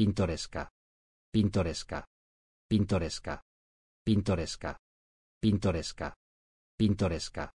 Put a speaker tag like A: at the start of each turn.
A: pintoresca, pintoresca, pintoresca, pintoresca, pintoresca, pintoresca.